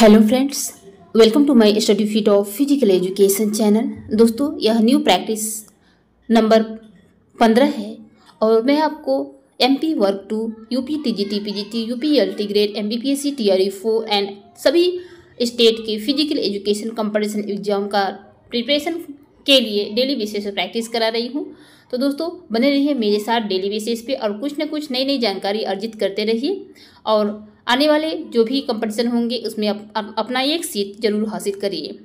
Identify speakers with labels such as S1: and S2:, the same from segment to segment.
S1: hello friends welcome to my study fit of physical education channel दोस्तों यह new practice number पंद्रह है और मैं आपको एम पी वर्क two U P T G T P G T U P L T grade M B P S C T R E four and सभी state के फिजिकल एजुकेशन कंपटीशन एग्जाम का preparation के लिए daily basis पर practice करा रही हूँ तो दोस्तों बने रहिए मेरे साथ डेली बेसिस पे और कुछ ना कुछ नई नई जानकारी अर्जित करते रहिए और आने वाले जो भी कंपटीशन होंगे उसमें अप, अपना एक सीट जरूर हासिल करिए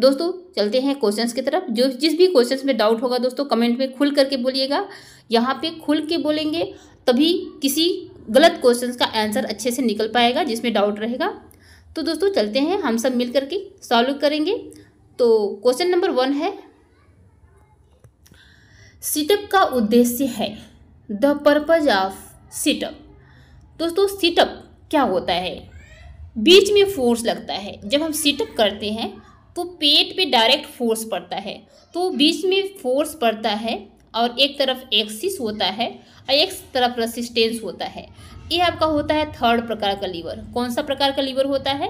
S1: दोस्तों चलते हैं क्वेश्चंस की तरफ जो जिस भी क्वेश्चंस में डाउट होगा दोस्तों कमेंट में खुल करके बोलिएगा यहाँ पे खुल के बोलेंगे तभी किसी गलत क्वेश्चंस का आंसर अच्छे से निकल पाएगा जिसमें डाउट रहेगा तो दोस्तों चलते हैं हम सब मिल करके सॉल्व करेंगे तो क्वेश्चन नंबर वन है सिटअप का उद्देश्य है द पर्पज ऑफ सिटअप दोस्तों सिटअप क्या होता है बीच में फोर्स लगता है जब हम सिटअप करते हैं तो पेट पे डायरेक्ट फोर्स पड़ता है तो बीच में फोर्स पड़ता है और एक तरफ एक्सिस होता है और एक तरफ रेसिस्टेंस होता है ये आपका होता है थर्ड प्रकार का लीवर कौन सा प्रकार का लीवर होता है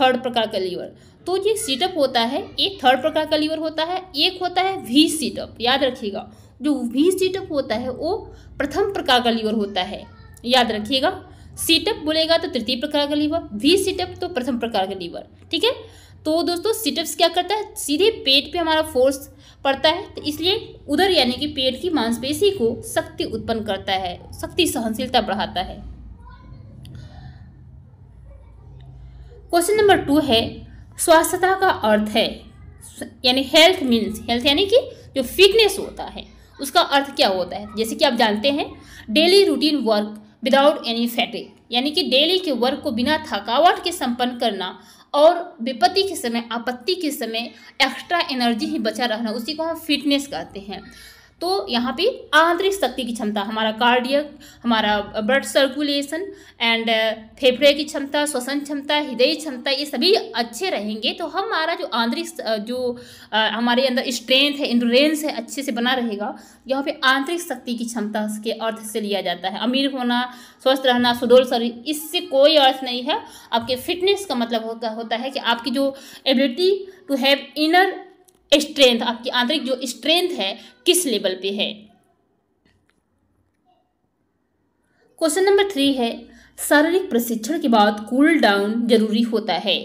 S1: थर्ड प्रकार का लीवर तो ये सीटअप होता है एक थर्ड प्रकार का लीवर होता है एक होता है वी सीटअप याद रखिएगा जो वी सीटअप होता है वो प्रथम प्रकार का लीवर होता है याद रखिएगा सीटअप बोलेगा तो तृतीय प्रकार का लीवर वी सीटअप तो प्रथम प्रकार का लीवर ठीक है तो दोस्तों सीटअप्स क्या करता है सीधे पेट पे हमारा फोर्स पड़ता है तो इसलिए उधर यानी कि पेट की मांसपेशी को शक्ति उत्पन्न करता है शक्ति सहनशीलता बढ़ाता है क्वेश्चन नंबर टू है स्वास्थ्यता का अर्थ है यानी हेल्थ मीन्स हेल्थ यानी कि जो फिटनेस होता है उसका अर्थ क्या होता है जैसे कि आप जानते हैं daily routine work without any fatigue यानी कि डेली के वर्क को बिना थकावट के संपन्न करना और विपत्ति के समय आपत्ति के समय एक्स्ट्रा एनर्जी ही बचा रहना उसी को हम फिटनेस कहते हैं तो यहाँ पे आंतरिक शक्ति की क्षमता हमारा कार्डियक हमारा ब्लड सर्कुलेशन एंड फेफड़े की क्षमता श्वसन क्षमता हृदय क्षमता ये सभी अच्छे रहेंगे तो हमारा जो आंतरिक जो uh, हमारे अंदर स्ट्रेंथ है इंडोरेंस है अच्छे से बना रहेगा यहाँ पे आंतरिक शक्ति की क्षमता के अर्थ से लिया जाता है अमीर होना स्वस्थ रहना सुडोल शरीर इससे कोई अर्थ नहीं है आपके फिटनेस का मतलब होता है कि आपकी जो ability to have inner strength आपकी आंतरिक जो स्ट्रेंथ है किस लेवल पे है क्वेश्चन नंबर थ्री है शारीरिक प्रशिक्षण के बाद कूल डाउन जरूरी होता है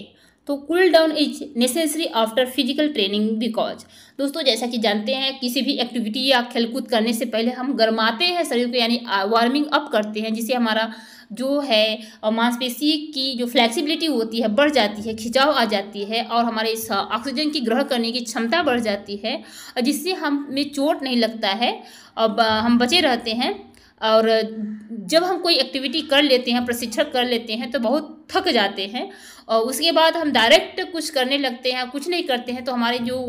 S1: तो cool down is necessary after physical training because दोस्तों जैसा कि जानते हैं किसी भी एक्टिविटी या खेलकूद करने से पहले हम गर्माते हैं शरीर को यानी वार्मिंग अप करते हैं जिससे हमारा जो है मांसपेशी की जो फ्लेक्सिबिलिटी होती है बढ़ जाती है खिंचाव आ जाती है और हमारे इस ऑक्सीजन की ग्रह करने की क्षमता बढ़ जाती है जिससे हमें चोट नहीं लगता है अब हम बचे रहते हैं और जब हम कोई एक्टिविटी कर लेते हैं प्रशिक्षण कर लेते हैं तो बहुत थक जाते हैं और उसके बाद हम डायरेक्ट कुछ करने लगते हैं कुछ नहीं करते हैं तो हमारे जो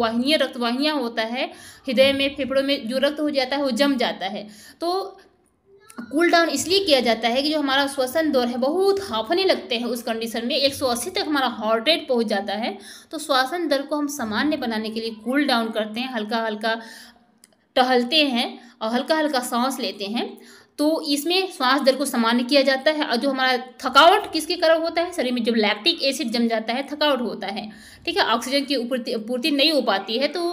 S1: रक्त वाहनियाँ होता है हृदय में फेफड़ों में जो रक्त हो जाता है वो जम जाता है तो कूल डाउन इसलिए किया जाता है कि जो हमारा श्वसन दौर है बहुत हाफने लगते हैं उस कंडीशन में 180 तक हमारा हार्ट रेट पहुंच जाता है तो श्वसन दर को हम सामान्य बनाने के लिए कूल डाउन करते हैं हल्का हल्का टहलते हैं और हल्का हल्का सांस लेते हैं तो इसमें श्वास दर को सामान्य किया जाता है और जो हमारा थकावट किसके कारण होता है शरीर में जब लैक्टिक एसिड जम जाता है थकावट होता है ठीक है ऑक्सीजन की पूर्ति नहीं हो पाती है तो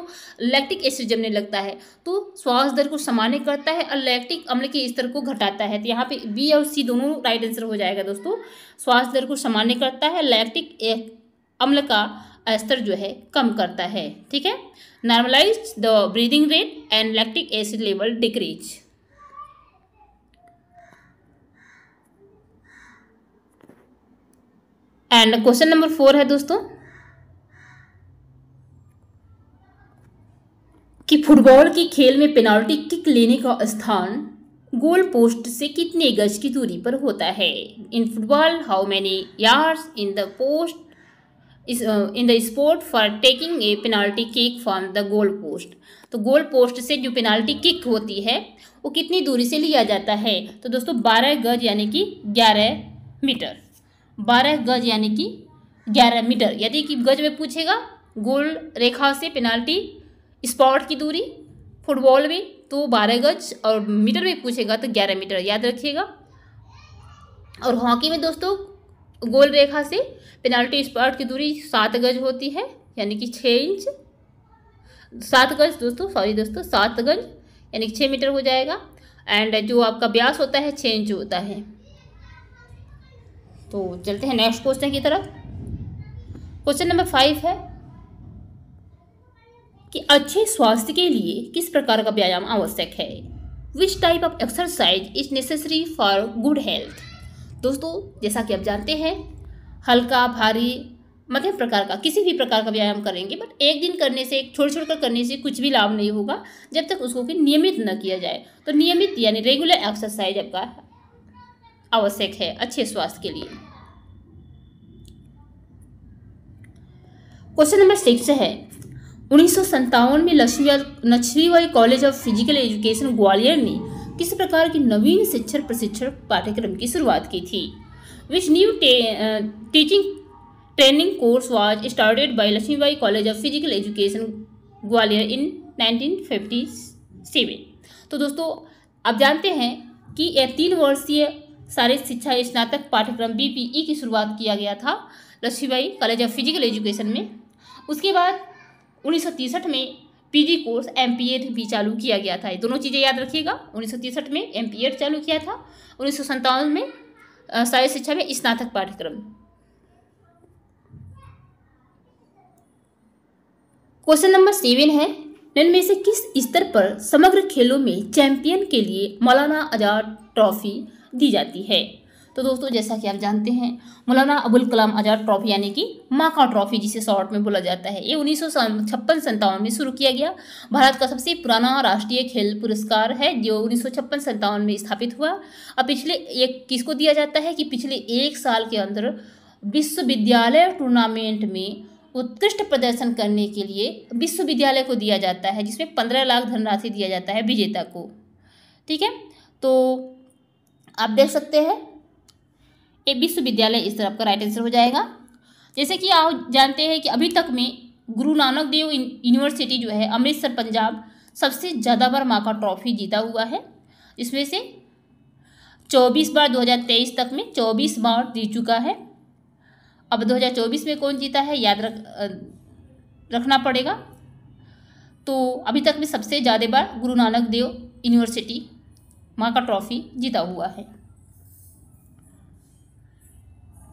S1: लैक्टिक एसिड जमने लगता है तो श्वास दर को सामान्य करता है और लैक्टिक अम्ल के स्तर को घटाता है तो यहाँ पे बी और सी दोनों राइट आंसर हो जाएगा दोस्तों श्वास दर को सामान्य करता है लैक्टिक अम्ल का स्तर जो है कम करता है ठीक है normalise the breathing rate and lactic acid level decrease and question number four है दोस्तों कि फुटबॉल के खेल में पेनाल्टी किक लेने का स्थान गोल पोस्ट से कितने गज की दूरी पर होता है in football how many yards in the post in the sport for taking a penalty kick from the goal post तो गोल पोस्ट से जो पेनाल्टी किक होती है वो कितनी दूरी से लिया जाता है तो दोस्तों बारह गज यानी कि ग्यारह मीटर बारह गज यानी कि ग्यारह मीटर यदि कि गज में पूछेगा गोल रेखा से पेनाल्टी स्पॉट की दूरी फुटबॉल में तो बारह गज और मीटर में पूछेगा तो ग्यारह मीटर याद रखिएगा और हॉकी में दोस्तों गोल रेखा से पेनाल्टी स्पॉट की दूरी सात गज होती है यानी कि छः इंच सात गज दोस्तों सॉरी दोस्तों सात गज यानी कि छः मीटर हो जाएगा एंड जो आपका ब्यास होता है छः इंच होता है तो चलते हैं नेक्स्ट क्वेश्चन की तरफ क्वेश्चन नंबर फाइव है कि अच्छे स्वास्थ्य के लिए किस प्रकार का व्यायाम आवश्यक है which type of exercise is necessary for good health दोस्तों जैसा कि आप जानते हैं हल्का भारी मध्यम मतलब प्रकार का किसी भी प्रकार का व्यायाम करेंगे बट एक दिन करने से एक छोड़ छोड़ कर करने से कुछ भी लाभ नहीं होगा जब तक उसको कि नियमित न किया जाए तो नियमित यानी रेगुलर एक्सरसाइज आपका आवश्यक है अच्छे स्वास्थ्य के लिए क्वेश्चन नंबर सिक्स है उन्नीस में Lakshmibai college of physical education Gwalior ने किस प्रकार की नवीन शिक्षण प्रशिक्षण पाठ्यक्रम की शुरुआत की थी which new teaching training course was started by Lakshmibai college of physical education Gwalior in 1957 तो दोस्तों आप जानते हैं कि यह तीन वर्षीय सारे शिक्षा स्नातक पाठ्यक्रम बीपीई e की शुरुआत किया गया था Lakshmibai college of physical education में उसके बाद उन्नीस में पीजी कोर्स एम भी चालू किया गया था ये दोनों चीज़ें याद रखिएगा उन्नीस में एम चालू किया था उन्नीस में सारी शिक्षा में स्नातक पाठ्यक्रम क्वेश्चन नंबर सेवन है निम्न से किस स्तर पर समग्र खेलों में चैंपियन के लिए मौलाना आजाद ट्रॉफी दी जाती है तो दोस्तों जैसा कि आप जानते हैं मौलाना अबुल कलाम आज़ाद ट्रॉफी यानी कि माका ट्रॉफी जिसे शॉर्ट में बोला जाता है ये उन्नीस सौ छप्पन संतावन में शुरू किया गया भारत का सबसे पुराना राष्ट्रीय खेल पुरस्कार है जो उन्नीस सौ छप्पन संतावन में स्थापित हुआ अब पिछले एक किसको दिया जाता है कि पिछले एक साल के अंदर विश्वविद्यालय टूर्नामेंट में उत्कृष्ट प्रदर्शन करने के लिए विश्वविद्यालय को दिया जाता है जिसमें पंद्रह लाख धनराशि दिया जाता है विजेता को ठीक है तो आप देख सकते हैं ए विश्वविद्यालय इस तरफ का राइट आंसर हो जाएगा जैसे कि आप जानते हैं कि अभी तक में गुरु नानक देव यूनिवर्सिटी जो है अमृतसर पंजाब सबसे ज़्यादा बार माका ट्रॉफी जीता हुआ है इसमें से 24 बार 2023 तक में 24 बार जीत चुका है अब 2024 में कौन जीता है याद रख रखना पड़ेगा तो अभी तक में सबसे ज़्यादा बार गुरु नानक देव यूनिवर्सिटी माँ का ट्रॉफी जीता हुआ है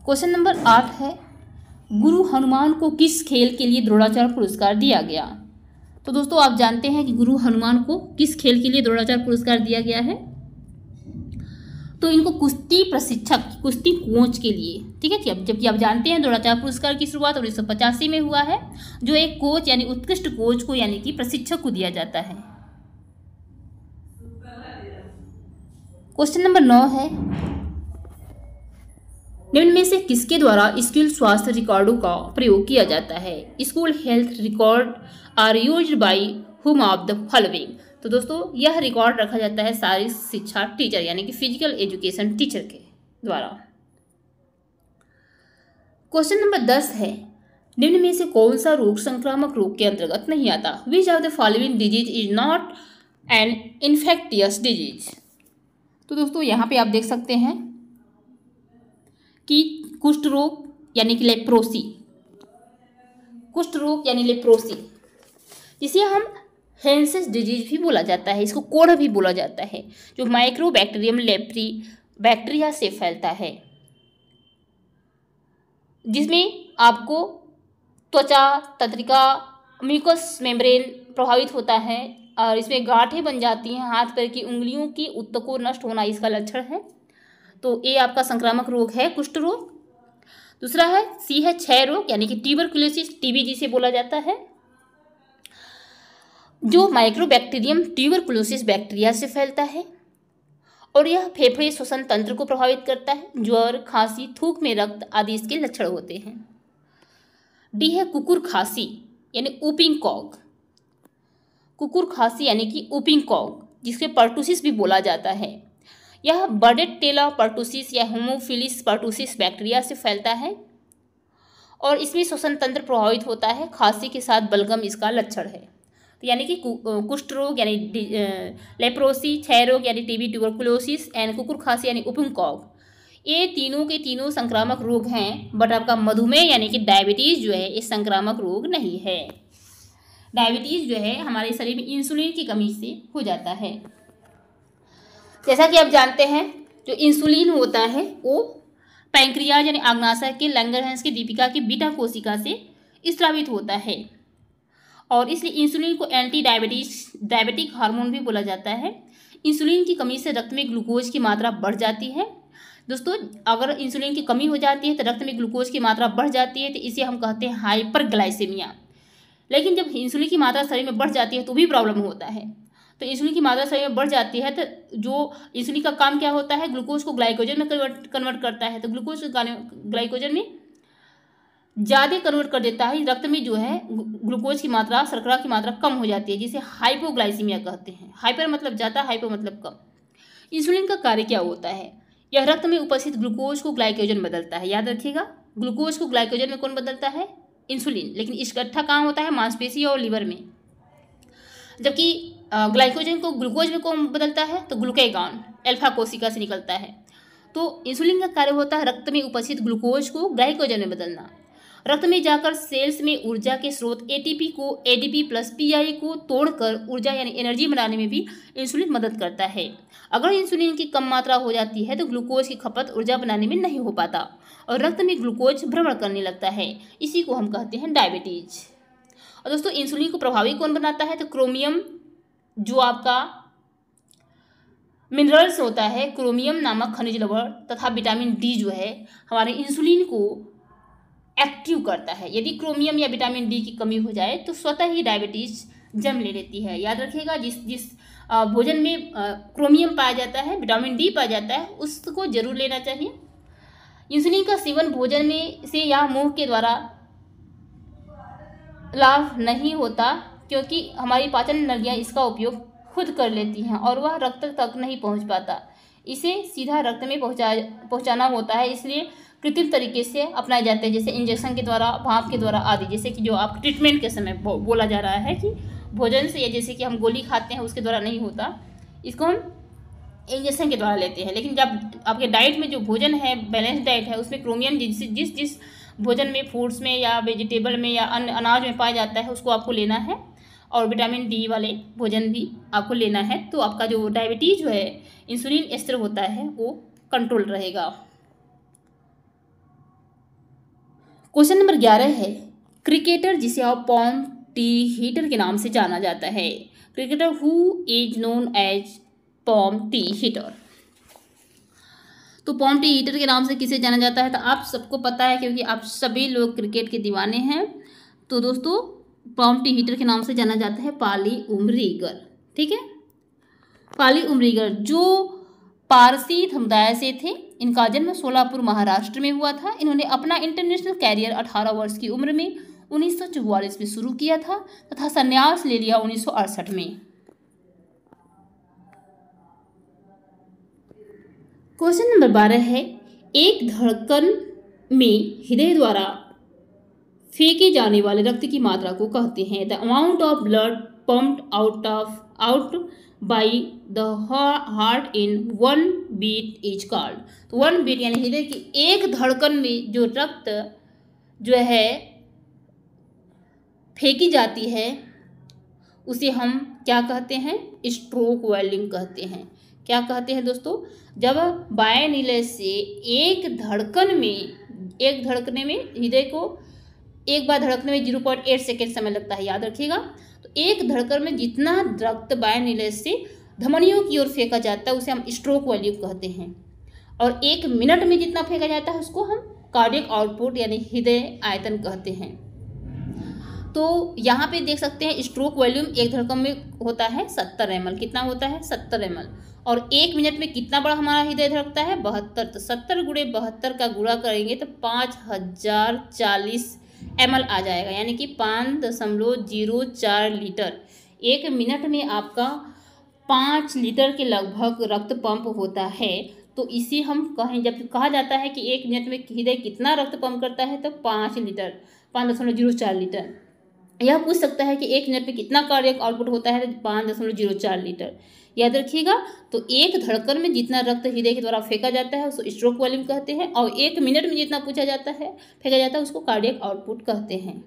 S1: क्वेश्चन नंबर आठ है गुरु हनुमान को किस खेल के लिए द्रोणाचार्य पुरस्कार दिया गया तो दोस्तों आप जानते हैं कि गुरु हनुमान को किस खेल के लिए द्रोणाचार्य पुरस्कार दिया गया है तो इनको कुश्ती प्रशिक्षक कुश्ती कोच के लिए ठीक है जब जबकि आप जानते हैं द्रोणाचार्य पुरस्कार की शुरुआत उन्नीस में हुआ है जो एक कोच यानी उत्कृष्ट कोच को यानी कि प्रशिक्षक को दिया जाता है क्वेश्चन नंबर नौ है निम्न में से किसके द्वारा स्कूल स्वास्थ्य रिकॉर्डों का प्रयोग किया जाता है school health record are use by whom of the following तो दोस्तों यह रिकॉर्ड रखा जाता है सारी शिक्षा टीचर यानी कि फिजिकल एजुकेशन टीचर के द्वारा क्वेश्चन नंबर दस है निम्न में से कौन सा रोग संक्रामक रोग के अंतर्गत नहीं आता which of the following disease is not an infectious disease तो दोस्तों यहाँ पे आप देख सकते हैं कि कुष्ठ रोग यानी कि लेप्रोसी कुष्ठ रोग यानी लेप्रोसी जिसे हम हेंसेस डिजीज भी बोला जाता है इसको कोढ़ भी बोला जाता है जो माइक्रो बैक्टीरियम लेप्री बैक्टीरिया से फैलता है जिसमें आपको त्वचा तंत्रिका म्यूकस मेम्ब्रेन प्रभावित होता है और इसमें गांठें बन जाती हैं हाथ पैर की उंगलियों की उत्तकों नष्ट होना इसका लक्षण है तो ये आपका संक्रामक रोग है कुष्ठ रोग दूसरा है सी है क्षय रोग यानी कि क्लोसिस टीबी जिसे बोला जाता है जो माइक्रोबैक्टीरियम क्लोसिस बैक्टीरिया से फैलता है और यह फेफड़े श्वसन तंत्र को प्रभावित करता है ज्वर खांसी थूक में रक्त आदि इसके लक्षण होते हैं डी है कुकुर खांसी यानी ऊपिंग कॉक कुकुर खांसी यानी कि ओपिंग कॉग जिसके पर्टूसिस भी बोला जाता है यह बर्डेड टेला पर्टूसिस या होमोफिलिस पर्टूसिस बैक्टीरिया से फैलता है और इसमें श्वसन तंत्र प्रभावित होता है खांसी के साथ बलगम इसका लक्षण है तो यानी कि कुष्ठ रोग यानी लेप्रोसी क्षय रोग यानी टीबी ट्यूबरकुलोसिस एंड कुकुर खांसी यानी कॉग ये तीनों के तीनों संक्रामक रोग हैं बट आपका मधुमेह यानी कि डायबिटीज़ जो है ये संक्रामक रोग नहीं है डायबिटीज़ जो है हमारे शरीर में इंसुलिन की कमी से हो जाता है जैसा कि आप जानते हैं जो इंसुलिन होता है वो पैंक्रिया यानी आग्नाशय के लंगरहंस के दीपिका की बीटा कोशिका से स्त्रावित होता है और इसलिए इंसुलिन को एंटी डायबिटीज डायबिटिक हार्मोन भी बोला जाता है इंसुलिन की कमी से रक्त में ग्लूकोज की मात्रा बढ़ जाती है दोस्तों अगर इंसुलिन की कमी हो जाती है तो रक्त में ग्लूकोज की मात्रा बढ़ जाती है तो इसे हम कहते हैं हाइपर लेकिन जब इंसुलिन की मात्रा शरीर में बढ़ जाती है तो भी प्रॉब्लम होता है तो इंसुलिन की मात्रा शरीर में बढ़ जाती है तो जो इंसुलिन का काम क्या होता है ग्लूकोज को ग्लाइकोजन में कन्वर्ट कन्वर्ट करता है तो ग्लूकोज ग्लाइकोजन में ज़्यादा कन्वर्ट कर देता है रक्त में जो है ग्लूकोज की मात्रा शर्करा की मात्रा कम हो जाती है जिसे हाइपोग्लाइसीमिया कहते हैं हाइपर मतलब ज़्यादा हाइपो मतलब कम इंसुलिन का कार्य क्या होता है यह रक्त में उपस्थित ग्लूकोज को ग्लाइकोजन बदलता है याद रखिएगा ग्लूकोज को ग्लाइकोजन में कौन बदलता है इंसुलिन लेकिन इकट्ठा कहाँ होता है मांसपेशी और लीवर में जबकि ग्लाइकोजन को ग्लूकोज में कौन बदलता है तो ग्लूकेगॉन एल्फा कोशिका से निकलता है तो इंसुलिन का कार्य होता है रक्त में उपस्थित ग्लूकोज को ग्लाइकोजन में बदलना रक्त में जाकर सेल्स में ऊर्जा के स्रोत एटीपी को एडीपी प्लस पीआई को तोड़कर ऊर्जा यानी एनर्जी बनाने में भी इंसुलिन मदद करता है अगर इंसुलिन की कम मात्रा हो जाती है तो ग्लूकोज की खपत ऊर्जा बनाने में नहीं हो पाता और रक्त में ग्लूकोज भ्रमण करने लगता है इसी को हम कहते हैं डायबिटीज और दोस्तों इंसुलिन को प्रभावी कौन बनाता है तो क्रोमियम जो आपका मिनरल्स होता है क्रोमियम नामक खनिज लवण तथा विटामिन डी जो है हमारे इंसुलिन को एक्टिव करता है यदि क्रोमियम या विटामिन डी की कमी हो जाए तो स्वतः ही डायबिटीज जन्म ले लेती है याद रखिएगा जिस जिस भोजन में क्रोमियम पाया जाता है विटामिन डी पाया जाता है उसको जरूर लेना चाहिए इंसुलिन का सेवन भोजन में से या मुंह के द्वारा लाभ नहीं होता क्योंकि हमारी पाचन नलियाँ इसका उपयोग खुद कर लेती हैं और वह रक्त तक नहीं पहुंच पाता इसे सीधा रक्त में पहुंचा पहुंचाना होता है इसलिए कृत्रिम तरीके से अपनाए जाते हैं जैसे इंजेक्शन के द्वारा भाप के द्वारा आदि जैसे कि जो आप ट्रीटमेंट के समय बो, बोला जा रहा है कि भोजन से या जैसे कि हम गोली खाते हैं उसके द्वारा नहीं होता इसको हम इंजेक्शन के द्वारा लेते हैं लेकिन जब आपके डाइट में जो भोजन है बैलेंस डाइट है उसमें क्रोमियम जिस जिस जिस भोजन में फ्रूट्स में या वेजिटेबल में या अन, अनाज में पाया जाता है उसको आपको लेना है और विटामिन डी वाले भोजन भी आपको लेना है तो आपका जो डायबिटीज जो है इंसुलिन स्तर होता है वो कंट्रोल रहेगा क्वेश्चन नंबर ग्यारह है क्रिकेटर जिसे आप पॉम टी हीटर के नाम से जाना जाता है cricketer who is known as palm tree hitter तो पॉम टी हीटर के नाम से किसे जाना जाता है तो आप सबको पता है क्योंकि आप सभी लोग क्रिकेट के दीवाने हैं तो दोस्तों पॉम टी हीटर के नाम से जाना जाता है पाली उमरीगर ठीक है पाली उमरीगर जो पारसी समुदाय से थे इनका जन्म सोलापुर महाराष्ट्र में हुआ था इन्होंने अपना इंटरनेशनल कैरियर 18 वर्ष की उम्र में उन्नीस में शुरू किया था तथा संन्यास ले लिया उन्नीस में क्वेश्चन नंबर बारह है एक धड़कन में हृदय द्वारा फेंके जाने वाले रक्त की मात्रा को कहते हैं the amount of blood pumped out of out by the heart in one beat is called तो वन बीट यानी हृदय की एक धड़कन में जो रक्त जो है फेंकी जाती है उसे हम क्या कहते हैं स्ट्रोक वेल्डिंग कहते हैं क्या कहते हैं दोस्तों जब बाय निलय से एक धड़कन में एक धड़कने में हृदय को एक बार धड़कने में जीरो पॉइंट एट सेकेंड समय लगता है याद रखिएगा तो एक धड़कन में जितना रक्त बाय निलय से धमनियों की ओर फेंका जाता है उसे हम स्ट्रोक वैल्यू कहते हैं और एक मिनट में जितना फेंका जाता है उसको हम कार्डिक आउटपुट यानी हृदय आयतन कहते हैं तो यहाँ पे देख सकते हैं स्ट्रोक वॉल्यूम एक धड़कन में होता है सत्तर एम कितना होता है सत्तर एम और एक मिनट में कितना बड़ा हमारा हृदय धड़कता है बहत्तर तो सत्तर गुड़े बहत्तर का गुड़ा करेंगे तो पाँच हजार चालीस एम आ जाएगा यानी कि पाँच दशमलव जीरो चार लीटर एक मिनट में आपका पाँच लीटर के लगभग रक्त पंप होता है तो इसी हम कहें जब कहा जाता है कि एक मिनट में हृदय कितना रक्त पंप करता है तो पाँच लीटर पाँच दशमलव जीरो चार लीटर यह पूछ सकता है कि एक मिनट में कितना कार्य आउटपुट होता है तो पाँच दशमलव जीरो चार लीटर याद रखिएगा तो एक धड़कन में जितना रक्त हृदय के द्वारा फेंका जाता है उसको स्ट्रोक वॉल्यूम कहते हैं और एक मिनट में जितना पूछा जाता है फेंका जाता है उसको कार्डियक आउटपुट कहते हैं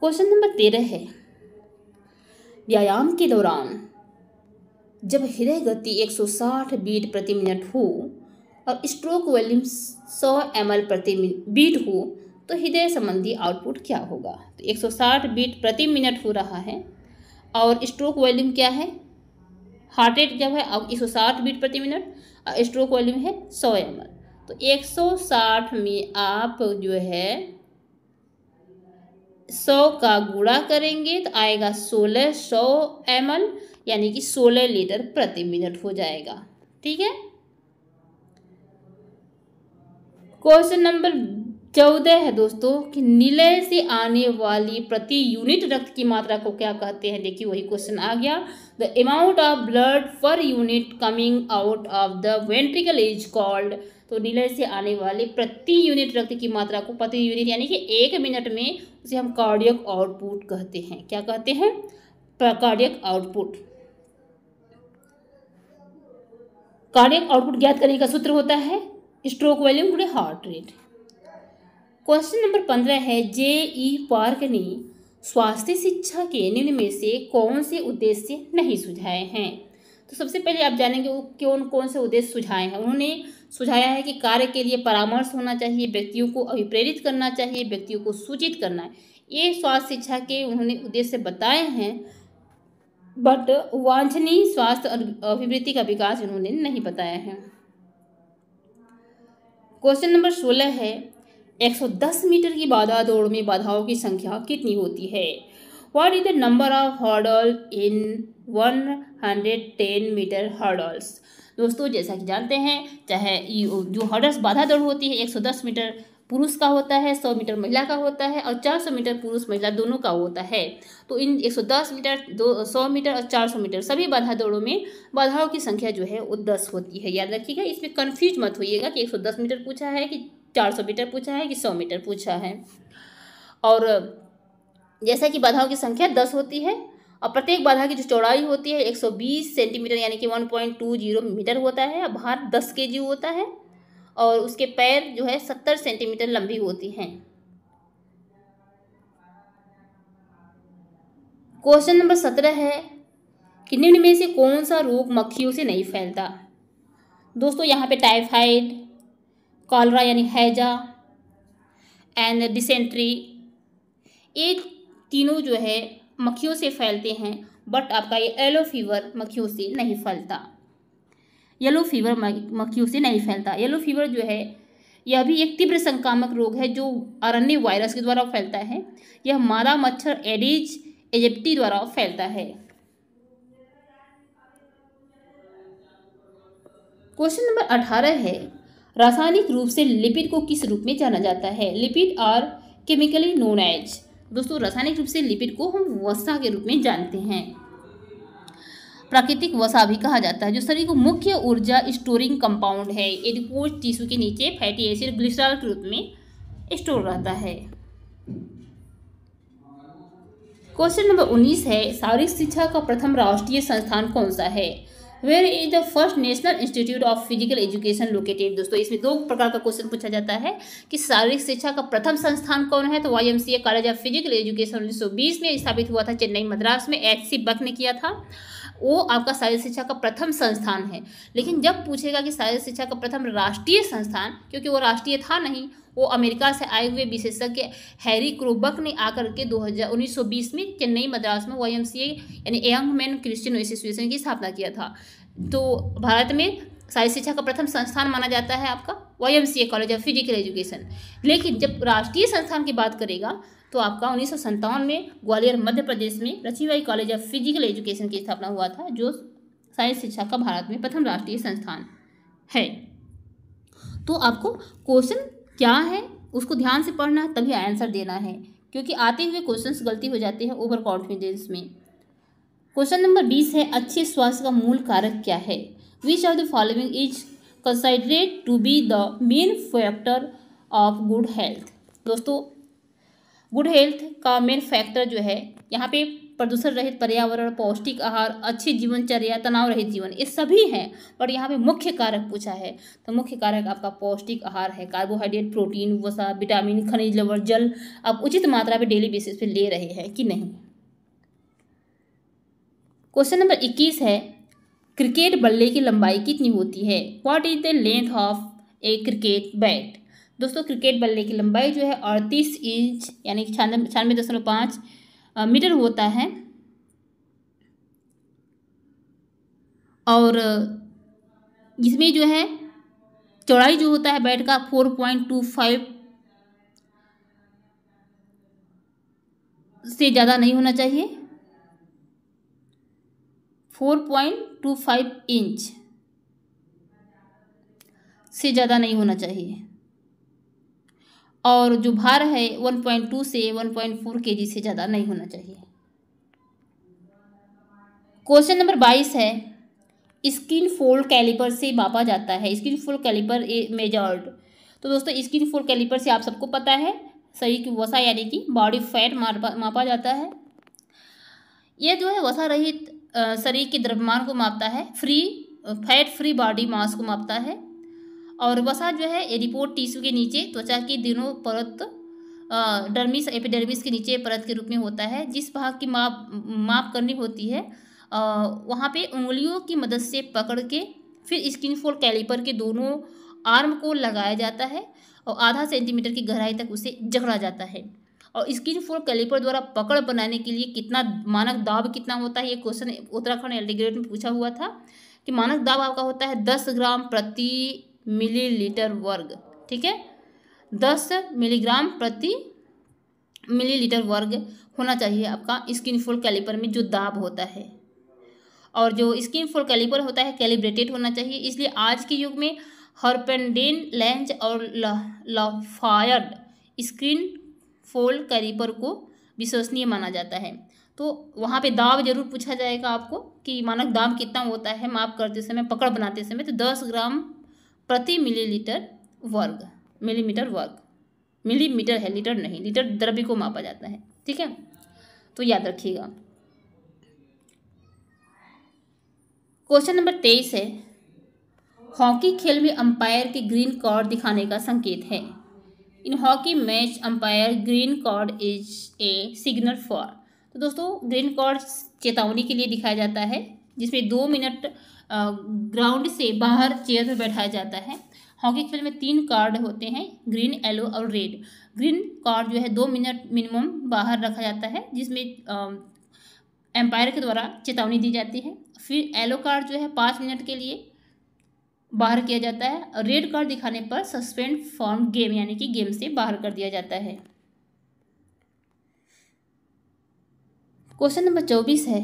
S1: क्वेश्चन नंबर तेरह है व्यायाम के दौरान जब हृदय गति 160 बीट प्रति मिनट हो और स्ट्रोक वॉल्यूम 100 एम प्रति बीट हो तो हृदय संबंधी आउटपुट क्या होगा तो 160 बीट प्रति मिनट हो रहा है और स्ट्रोक वॉल्यूम क्या है हार्ट रेट जब है अब एक सौ साठ बीट प्रति मिनट और स्ट्रोक वॉल्यूम है सौ एम तो एक सौ साठ में आप जो है सौ का गुणा करेंगे तो आएगा सोलह सौ एम यानी कि सोलह लीटर प्रति मिनट हो जाएगा ठीक है क्वेश्चन नंबर चौदह है दोस्तों कि निलय से आने वाली प्रति यूनिट रक्त की मात्रा को क्या कहते हैं देखिए वही क्वेश्चन आ गया the amount of blood per unit coming out of the ventricle is called तो निलय से आने वाले प्रति यूनिट रक्त की मात्रा को प्रति यूनिट यानी कि एक मिनट में उसे हम कार्डियक आउटपुट कहते हैं क्या कहते हैं कार्डियक आउटपुट कार्डियक आउटपुट ज्ञात करने का सूत्र होता है स्ट्रोक वॉल्यूम गुणे हार्ट रेट क्वेश्चन नंबर पंद्रह है जे ई पार्क ने स्वास्थ्य शिक्षा के निम्न में से कौन से उद्देश्य नहीं सुझाए हैं तो सबसे पहले आप जानेंगे वो कौन कौन से उद्देश्य सुझाए हैं उन्होंने सुझाया है कि कार्य के लिए परामर्श होना चाहिए व्यक्तियों को अभिप्रेरित करना चाहिए व्यक्तियों को सूचित करना है ये स्वास्थ्य शिक्षा के उन्होंने उद्देश्य बताए हैं बट वांछनीय स्वास्थ्य अभिवृत्ति का विकास उन्होंने नहीं बताया है क्वेश्चन नंबर सोलह है 110 मीटर की बाधा दौड़ में बाधाओं की संख्या कितनी होती है the number of number in one hundred 110 metre hurdles दोस्तों जैसा कि जानते हैं चाहे जो हॉडल्स बाधा दौड़ होती है 110 मीटर पुरुष का होता है 100 मीटर महिला का होता है और 400 मीटर पुरुष महिला दोनों का होता है तो इन 110 मीटर दो सौ मीटर और 400 मीटर सभी बाधा दौड़ों में बाधाओं की संख्या जो है वो 10 होती है याद रखिएगा इसमें कन्फ्यूज मत होइएगा कि 110 मीटर पूछा है कि चार सौ मीटर पूछा है कि सौ मीटर पूछा है और जैसा कि बाधाओं की संख्या दस होती है और प्रत्येक बाधा की जो चौड़ाई होती है एक सौ बीस सेंटीमीटर यानी कि one point two zero metre होता है और भार दस के होता है और उसके पैर जो है सत्तर सेंटीमीटर लंबी होती हैं क्वेश्चन नंबर सत्रह है कि निम्न में से कौन सा रोग मक्खियों से नहीं फैलता दोस्तों यहाँ पे टाइफाइड कॉलरा यानी हैजा एंड डिसेंट्री ये तीनों जो है मक्खियों से फैलते हैं बट आपका ये येलो फीवर मक्खियों से नहीं फैलता येलो फीवर मक्खियों से नहीं फैलता येलो फीवर जो है यह भी एक तीव्र संक्रामक रोग है जो अरण्य वायरस के द्वारा फैलता है यह मादा मच्छर एडिज एजेप्टी द्वारा फैलता है क्वेश्चन नंबर अठारह है रासायनिक रूप से लिपिड को किस रूप में जाना जाता है lipid are chemically known as दोस्तों रासायनिक रूप से लिपिड को हम वसा के रूप में जानते हैं प्राकृतिक वसा भी कहा जाता है जो शरीर को मुख्य ऊर्जा स्टोरिंग कंपाउंड है एडिपोज टिश्यू के नीचे फैटी एसिड ग्लिसरॉल के रूप में स्टोर रहता है क्वेश्चन नंबर उन्नीस है शारीरिक शिक्षा का प्रथम राष्ट्रीय संस्थान कौन सा है where is the first national institute of physical education located दोस्तों इसमें दो प्रकार का क्वेश्चन पूछा जाता है कि शारीरिक शिक्षा का प्रथम संस्थान कौन है तो Y college of physical education उन्नीस में स्थापित हुआ था चेन्नई मद्रास में एच सी बक ने किया था वो आपका साहित्य शिक्षा का प्रथम संस्थान है लेकिन जब पूछेगा कि साहित्य शिक्षा का प्रथम राष्ट्रीय संस्थान क्योंकि वो राष्ट्रीय था नहीं वो अमेरिका से आए हुए विशेषज्ञ हैरी क्रोबक ने आकर के 2000 1920 में चेन्नई मद्रास में वाई एम सी यानी यंग मैन क्रिश्चियन एसोसिएशन की स्थापना किया था तो भारत में साहित्य शिक्षा का प्रथम संस्थान माना जाता है आपका Y M college of physical education लेकिन जब राष्ट्रीय संस्थान की बात करेगा तो आपका उन्नीस में ग्वालियर मध्य प्रदेश में रचीबाई कॉलेज ऑफ फिजिकल एजुकेशन की स्थापना हुआ था जो साइंस शिक्षा का भारत में प्रथम राष्ट्रीय संस्थान है तो आपको क्वेश्चन क्या है उसको ध्यान से पढ़ना है तभी आंसर देना है क्योंकि आते हुए क्वेश्चन गलती हो जाते हैं ओवर कॉन्फिडेंस में क्वेश्चन नंबर बीस है अच्छे स्वास्थ्य का मूल कारक क्या है which of the following is considered to be the main factor of good health दोस्तों गुड हेल्थ का मेन फैक्टर जो है यहाँ पे प्रदूषण रहित पर्यावरण पौष्टिक आहार अच्छी जीवनचर्या तनाव रहित जीवन ये सभी हैं पर यहाँ पे मुख्य कारक पूछा है तो मुख्य कारक आपका पौष्टिक आहार है कार्बोहाइड्रेट प्रोटीन वसा विटामिन खनिज लवण जल आप उचित मात्रा में डेली बेसिस पे ले रहे हैं कि नहीं क्वेश्चन नंबर इक्कीस है क्रिकेट बल्ले की लंबाई कितनी होती है what is the length of a cricket bat दोस्तों क्रिकेट बल्ले की लंबाई जो है अड़तीस इंच यानी कि छियानवे छियानवे दशमलव पाँच मीटर होता है और इसमें जो है चौड़ाई जो होता है बैट का फोर पॉइंट टू फाइव से ज़्यादा नहीं होना चाहिए four point two five inch से ज़्यादा नहीं होना चाहिए और जो भार है 1.2 से 1.4 केजी से ज़्यादा नहीं होना चाहिए क्वेश्चन नंबर बाईस है स्किन फोल्ड कैलिपर से मापा जाता है skin fold calliper a measured तो दोस्तों स्किन फोल्ड कैलिपर से आप सबको पता है शरीर की वसा यानी कि बॉडी फैट मापा जाता है यह जो है वसा रहित शरीर के द्रव्यमान को मापता है free fat free body mass को मापता है और वसा जो है एरिपोर्ट टिश्यू के नीचे त्वचा की दिनों परत डर्मिस एपिडर्मिस के नीचे परत के रूप में होता है जिस भाग की माप माप करनी होती है वहाँ पे उंगलियों की मदद से पकड़ के फिर स्किन फोल कैलिपर के दोनों आर्म को लगाया जाता है और आधा सेंटीमीटर की गहराई तक उसे जकड़ा जाता है और स्किन फोल कैलिपर द्वारा पकड़ बनाने के लिए कितना मानक दाब कितना होता है ये क्वेश्चन उत्तराखंड एल्टीग्रेड में पूछा हुआ था कि मानक दाब आपका होता है दस ग्राम प्रति मिलीलीटर वर्ग ठीक है दस मिलीग्राम प्रति मिलीलीटर वर्ग होना चाहिए आपका स्किन फोल्ड कैलिपर में जो दाब होता है और जो स्किन फोल कैलिपर होता है कैलिब्रेटेड होना चाहिए इसलिए आज के युग में हरपेंडेन लेंस और लफायर्ड स्क्रीन फोल्ड कैलिपर को विश्वसनीय माना जाता है तो वहाँ पे दाब जरूर पूछा जाएगा आपको कि मानक दाब कितना होता है माप करते समय पकड़ बनाते समय तो दस ग्राम प्रति मिलीलीटर वर्ग मिलीमीटर वर्ग मिलीमीटर है लीटर नहीं लीटर द्रव्य को मापा जाता है ठीक है तो याद रखिएगा क्वेश्चन नंबर तेईस है हॉकी खेल में अंपायर के ग्रीन कार्ड दिखाने का संकेत है in hockey match umpire green card is a signal for तो दोस्तों ग्रीन कार्ड चेतावनी के लिए दिखाया जाता है जिसमें दो मिनट ग्राउंड से बाहर चेयर पर बैठाया जाता है हॉकी खेल में तीन कार्ड होते हैं ग्रीन येलो और रेड ग्रीन कार्ड जो है दो मिनट मिनिमम बाहर रखा जाता है जिसमें एम्पायर के द्वारा चेतावनी दी जाती है फिर येलो कार्ड जो है पाँच मिनट के लिए बाहर किया जाता है और रेड कार्ड दिखाने पर सस्पेंड फॉर्म गेम यानी कि गेम से बाहर कर दिया जाता है क्वेश्चन नंबर चौबीस है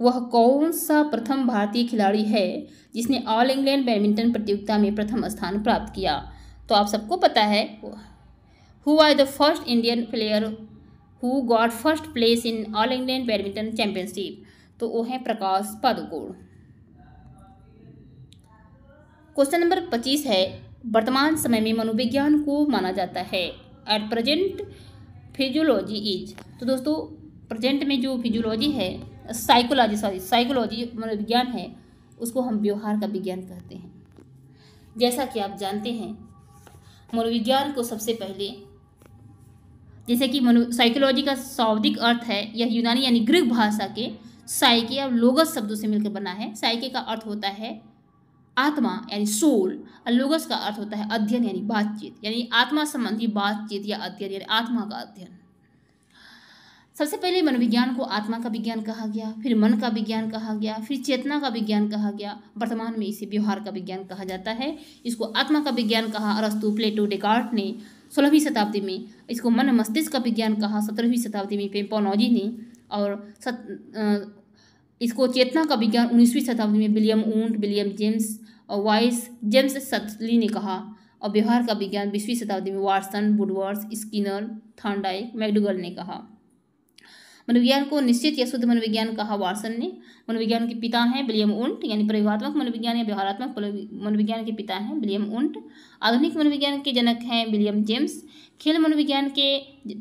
S1: वह कौन सा प्रथम भारतीय खिलाड़ी है जिसने ऑल इंग्लैंड बैडमिंटन प्रतियोगिता में प्रथम स्थान प्राप्त किया तो आप सबको पता है who are the first Indian player who got first place in all England badminton championship तो वो है प्रकाश पादुकोण क्वेश्चन नंबर पच्चीस है वर्तमान समय में मनोविज्ञान को माना जाता है एट प्रेजेंट फिजियोलॉजी इज तो दोस्तों प्रेजेंट में जो फिजियोलॉजी है साइकोलॉजी सॉरी साइकोलॉजी मतलब विज्ञान है उसको हम व्यवहार का विज्ञान कहते हैं जैसा कि आप जानते हैं मनोविज्ञान को सबसे पहले जैसे कि मनो साइकोलॉजी का शाब्दिक अर्थ है यह यूनानी यानी ग्रीक भाषा के साइके और लोगस शब्दों से मिलकर बना है साइके का अर्थ होता है आत्मा यानी सोल और लोगस का अर्थ होता है अध्ययन यानी बातचीत यानी आत्मा संबंधी बातचीत या अध्ययन यानी आत्मा का अध्ययन सबसे पहले मनोविज्ञान को आत्मा का विज्ञान कहा गया फिर मन का विज्ञान कहा गया फिर चेतना का विज्ञान कहा गया वर्तमान में इसे व्यवहार का विज्ञान कहा जाता है इसको आत्मा का विज्ञान कहा अरस्तु प्लेटो डेकार्ट ने सोलहवीं शताब्दी में इसको मन मस्तिष्क का विज्ञान कहा सत्रहवीं शताब्दी में पेम्पोनोजी ने और सत, इसको चेतना का विज्ञान उन्नीसवीं शताब्दी में विलियम ऊंट विलियम जेम्स और वाइस जेम्स सतली ने कहा और व्यवहार का विज्ञान बीसवीं शताब्दी में वार्सन बुडवर्स स्किनर थांडाइक मैगडुगल ने कहा मनोविज्ञान को निश्चित या शुद्ध मनोविज्ञान कहा वार्सन ने मनोविज्ञान के पिता हैं विलियम उन्ट यानी प्रयोगात्मक मनोविज्ञान या व्यवहारात्मक मनोविज्ञान के पिता हैं विलियम उन्ट आधुनिक मनोविज्ञान के जनक हैं विलियम जेम्स खेल मनोविज्ञान के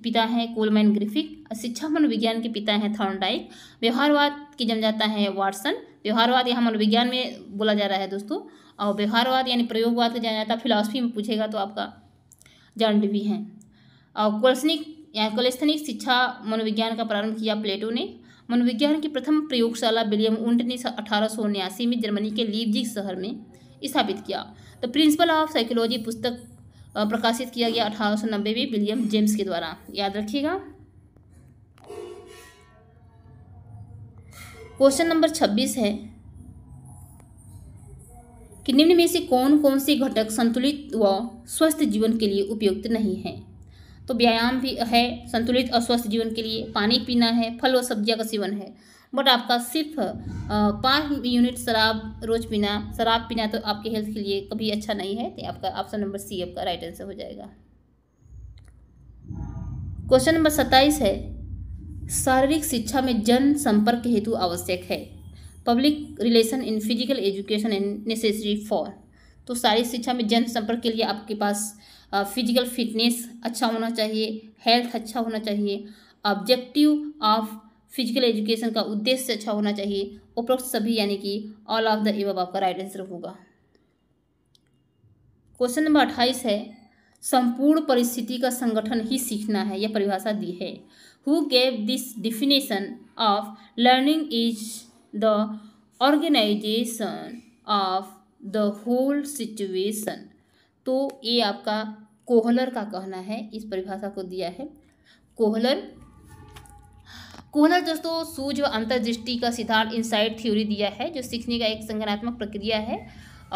S1: पिता हैं कोलमैन ग्रिफिक शिक्षा मनोविज्ञान के पिता हैं थॉर्नडाइक व्यवहारवाद की जनजाता है वार्सन व्यवहारवाद यहाँ मनोविज्ञान में बोला जा रहा है दोस्तों और व्यवहारवाद यानी प्रयोगवाद की जाना जाता है फिलासफी में पूछेगा तो आपका जॉन भी हैं और कोल्सनिक यहाँ कलस्थनिक शिक्षा मनोविज्ञान का प्रारंभ किया प्लेटो ने मनोविज्ञान की प्रथम प्रयोगशाला विलियम उन्ट ने अठारह में जर्मनी के लीबजिक शहर में स्थापित किया द प्रिंसिपल ऑफ साइकोलॉजी पुस्तक प्रकाशित किया गया अठारह में विलियम जेम्स के द्वारा याद रखिएगा क्वेश्चन नंबर छब्बीस है कि निम्न में से कौन कौन से घटक संतुलित व स्वस्थ जीवन के लिए उपयुक्त नहीं हैं तो व्यायाम भी है संतुलित और स्वस्थ जीवन के लिए पानी पीना है फल और सब्जियाँ का सेवन है बट आपका सिर्फ पाँच यूनिट शराब रोज पीना शराब पीना तो आपके हेल्थ के लिए कभी अच्छा नहीं है तो आपका ऑप्शन नंबर सी आपका राइट आंसर हो जाएगा क्वेश्चन नंबर सत्ताईस है शारीरिक शिक्षा में जन संपर्क हेतु आवश्यक है public relation in physical education and necessary for तो शारीरिक शिक्षा में जन संपर्क के लिए आपके पास फिजिकल फिटनेस अच्छा होना चाहिए हेल्थ अच्छा होना चाहिए ऑब्जेक्टिव ऑफ फिजिकल एजुकेशन का उद्देश्य अच्छा होना चाहिए उपरोक्त सभी यानी कि ऑल ऑफ द एव आपका राइट आंसर होगा क्वेश्चन नंबर अट्ठाईस है संपूर्ण परिस्थिति का संगठन ही सीखना है यह परिभाषा दी है who gave this definition of learning is the organisation of the whole situation तो ये आपका कोहलर का कहना है इस परिभाषा को दिया है कोहलर कोहलर दोस्तों सूझ व अंतर्दृष्टि का सिद्धांत इनसाइड थ्योरी दिया है जो सीखने का एक संगठनात्मक प्रक्रिया है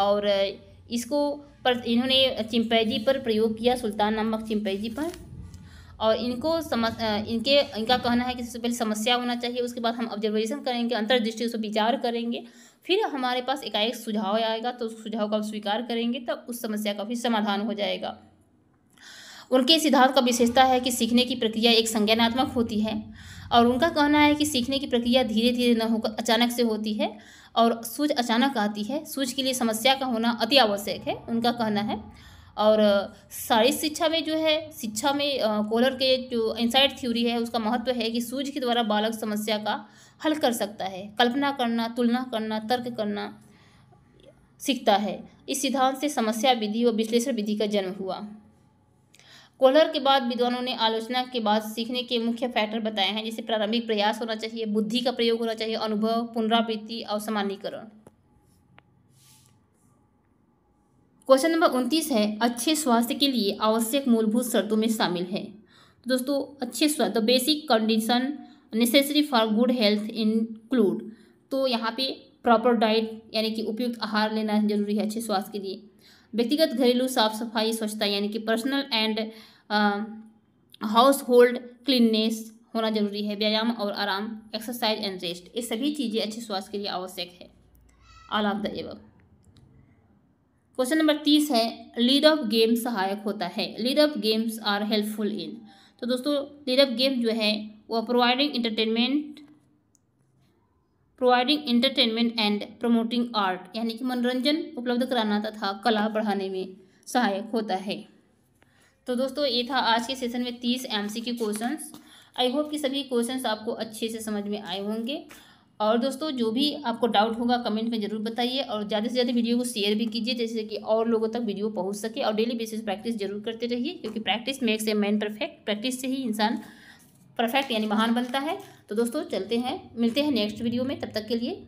S1: और इसको पर इन्होंने चिंपैजी पर प्रयोग किया सुल्तान नामक चिंपैजी पर और इनको समझ इनके इनका कहना है कि सबसे पहले समस्या होना चाहिए उसके बाद हम ऑब्जर्वेशन करेंगे अंतर्दृष्टि से विचार करेंगे फिर हमारे पास एकाएक सुझाव आएगा तो उस सुझाव का स्वीकार करेंगे तब उस समस्या का भी समाधान हो जाएगा उनके सिद्धांत का विशेषता है कि सीखने की प्रक्रिया एक संज्ञानात्मक होती है और उनका कहना है कि सीखने की प्रक्रिया धीरे धीरे न होकर अचानक से होती है और सूझ अचानक आती है सूझ के लिए समस्या का होना अति आवश्यक है उनका कहना है और सारी शिक्षा में जो है शिक्षा में कोलर के जो इनसाइड थ्योरी है उसका महत्व है कि सूझ के द्वारा बालक समस्या का हल कर सकता है कल्पना करना तुलना करना तर्क करना सीखता है इस सिद्धांत से समस्या विधि व विश्लेषण विधि का जन्म हुआ कोलर के बाद विद्वानों ने आलोचना के बाद सीखने के मुख्य फैक्टर बताए हैं जैसे प्रारंभिक प्रयास होना चाहिए बुद्धि का प्रयोग होना चाहिए अनुभव पुनरावृत्ति और सामान्यकरण क्वेश्चन नंबर उनतीस है अच्छे स्वास्थ्य के लिए आवश्यक मूलभूत शर्तों में शामिल है तो दोस्तों अच्छे स्वास्थ्य the basic condition necessary for good health include तो यहाँ पे प्रॉपर डाइट यानी कि उपयुक्त आहार लेना जरूरी है अच्छे स्वास्थ्य के लिए व्यक्तिगत घरेलू साफ सफाई स्वच्छता यानी कि personal and household cleanness होना जरूरी है व्यायाम और आराम एक्सरसाइज एंड रेस्ट ये सभी चीज़ें अच्छे स्वास्थ्य के लिए आवश्यक है all of the above question number तीस है लीड ऑफ गेम सहायक होता है lead of games are helpful in तो दोस्तों लीड ऑफ गेम जो है वो providing entertainment providing entertainment and promoting art यानी कि मनोरंजन उपलब्ध कराना तथा कला बढ़ाने में सहायक होता है तो दोस्तों ये था आज के सेशन में तीस एम सी के क्वेश्चंस आई होप कि सभी क्वेश्चंस आपको अच्छे से समझ में आए होंगे और दोस्तों जो भी आपको डाउट होगा कमेंट में ज़रूर बताइए और ज़्यादा से ज़्यादा वीडियो को शेयर भी कीजिए जैसे कि और लोगों तक वीडियो पहुंच सके और डेली बेसिस प्रैक्टिस जरूर करते रहिए क्योंकि practice makes a man perfect practice से ही इंसान परफेक्ट यानी महान बनता है तो दोस्तों चलते हैं मिलते हैं नेक्स्ट वीडियो में तब तक के लिए